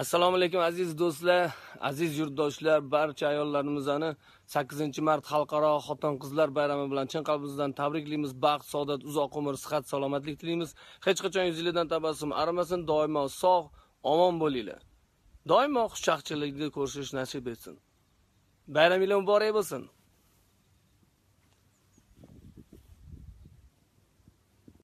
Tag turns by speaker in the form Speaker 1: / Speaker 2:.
Speaker 1: assalomu alaykum aziz do'stlar aziz yurtdoshlar barcha ayollarimizni 8 mart xalqaro xotin qizlar bayrami bilan chin qalbimizdan tabriklaymiz baxt saodat uzoq umr sihat salomatlik tilaymiz hech qachon yuzinglardan tabassum arimasin doimo sog' omon bo'linglar doimo xushchaqchilikni ko'rishish nasib etsin bayramingiz muborak bo'lsin